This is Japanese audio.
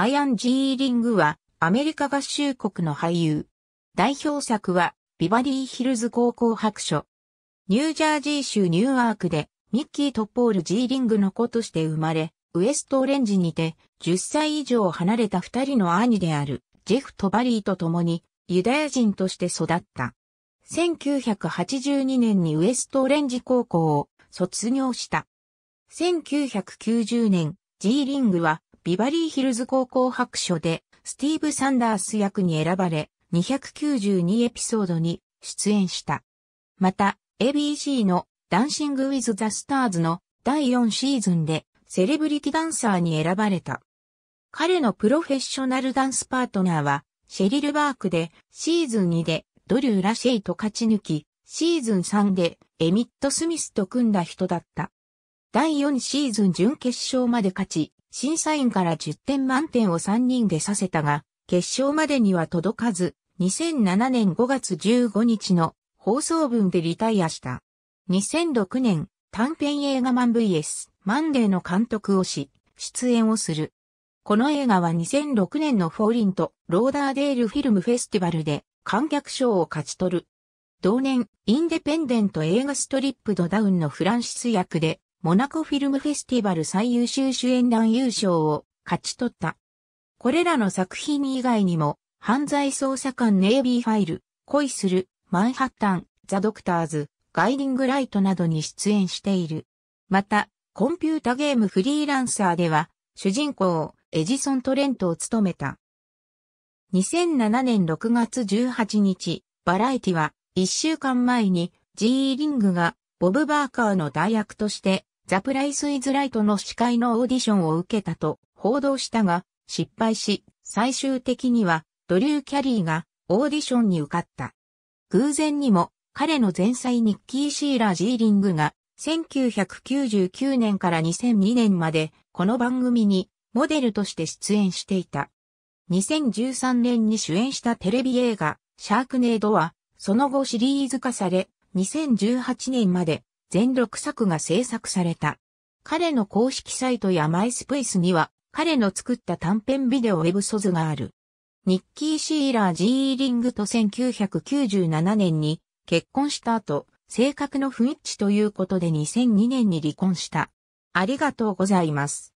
アイアン・ジーリングはアメリカ合衆国の俳優。代表作はビバリーヒルズ高校白書。ニュージャージー州ニューアークでミッキーとポール・ジーリングの子として生まれ、ウエストオレンジにて10歳以上離れた二人の兄であるジェフトバリーと共にユダヤ人として育った。1982年にウエストオレンジ高校を卒業した。1990年、ジーリングはビバリーヒルズ高校白書でスティーブ・サンダース役に選ばれ292エピソードに出演した。また ABC のダンシング・ウィズ・ザ・スターズの第4シーズンでセレブリティダンサーに選ばれた。彼のプロフェッショナルダンスパートナーはシェリル・バークでシーズン2でドリュー・ラシェイと勝ち抜き、シーズン3でエミット・スミスと組んだ人だった。第4シーズン準決勝まで勝ち、審査員から10点満点を3人でさせたが、決勝までには届かず、2007年5月15日の放送分でリタイアした。2006年、短編映画マン VS マンデーの監督をし、出演をする。この映画は2006年のフォーリンとローダーデールフィルムフェスティバルで観客賞を勝ち取る。同年、インデペンデント映画ストリップドダウンのフランシス役でモナコフィルムフェスティバル最優秀主演男優賞を勝ち取った。これらの作品以外にも、犯罪捜査官ネイビーファイル、恋する、マンハッタン、ザ・ドクターズ、ガイディング・ライトなどに出演している。また、コンピュータゲームフリーランサーでは、主人公、エジソン・トレントを務めた。2007年6月18日、バラエティは、1週間前に、G リングが、ボブ・バーカーの代役として、ザ・プライス・イズ・ライトの司会のオーディションを受けたと報道したが、失敗し、最終的にはドリュー・キャリーがオーディションに受かった。偶然にも彼の前妻ニッキー・シーラ・ジーリングが1999年から2002年までこの番組にモデルとして出演していた。2013年に主演したテレビ映画シャークネードはその後シリーズ化され2018年まで全6作が制作された。彼の公式サイトやマイスペースには、彼の作った短編ビデオウェブソズがある。ニッキー・シーラー・ジーリングと1997年に結婚した後、性格の不一致ということで2002年に離婚した。ありがとうございます。